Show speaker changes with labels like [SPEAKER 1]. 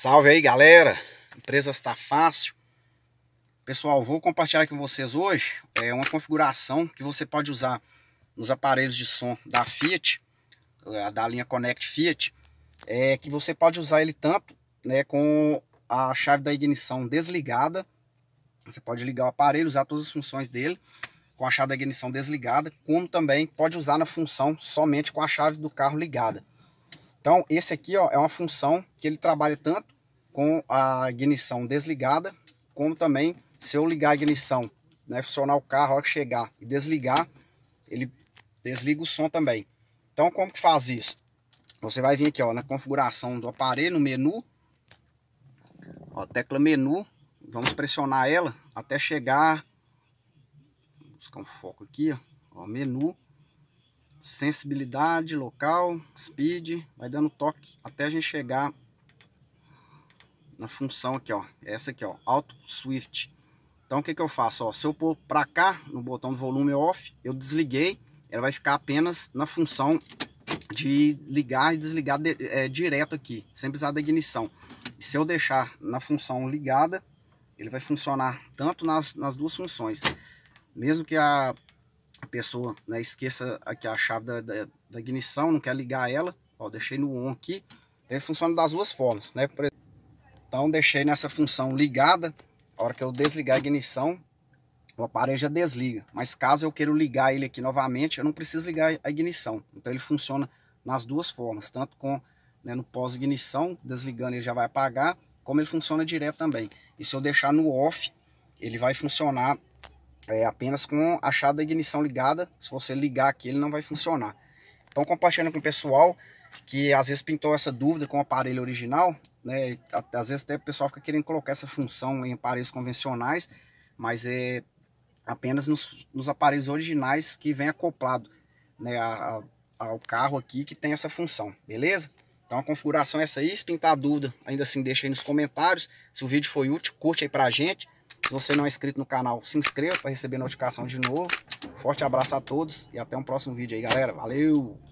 [SPEAKER 1] Salve aí, galera! Empresa está fácil. Pessoal, vou compartilhar com vocês hoje é uma configuração que você pode usar nos aparelhos de som da Fiat, é, da linha Connect Fiat, é que você pode usar ele tanto né, com a chave da ignição desligada, você pode ligar o aparelho, usar todas as funções dele com a chave da ignição desligada, como também pode usar na função somente com a chave do carro ligada. Então, esse aqui ó, é uma função que ele trabalha tanto com a ignição desligada, como também se eu ligar a ignição, né, funcionar o carro a hora que chegar e desligar, ele desliga o som também. Então como que faz isso? Você vai vir aqui ó, na configuração do aparelho, no menu, ó, tecla menu, vamos pressionar ela até chegar, buscar um foco aqui, ó, ó menu, sensibilidade, local, speed, vai dando toque até a gente chegar na função aqui, ó. Essa aqui, ó, Auto Swift. Então o que, que eu faço? Ó, se eu pôr para cá no botão do volume off, eu desliguei, ela vai ficar apenas na função de ligar e desligar de, é, direto aqui, sem precisar da ignição. E se eu deixar na função ligada, ele vai funcionar tanto nas, nas duas funções. Mesmo que a pessoa né, esqueça aqui a chave da, da, da ignição, não quer ligar ela, ó, deixei no on aqui, ele funciona das duas formas, né? Por então deixei nessa função ligada. A hora que eu desligar a ignição, o aparelho já desliga. Mas caso eu queira ligar ele aqui novamente, eu não preciso ligar a ignição. Então ele funciona nas duas formas, tanto com né, no pós-ignição, desligando ele já vai apagar, como ele funciona direto também. E se eu deixar no off, ele vai funcionar é, apenas com a chave da ignição ligada. Se você ligar aqui, ele não vai funcionar. Então compartilhando com o pessoal, que às vezes pintou essa dúvida com o aparelho original, né? Às vezes até o pessoal fica querendo colocar essa função em aparelhos convencionais, mas é apenas nos, nos aparelhos originais que vem acoplado né, a, a, ao carro aqui que tem essa função, beleza? Então a configuração é essa aí, se pintar dúvida, ainda assim deixa aí nos comentários. Se o vídeo foi útil, curte aí pra gente. Se você não é inscrito no canal, se inscreva para receber notificação de novo. Forte abraço a todos e até um próximo vídeo aí, galera. Valeu!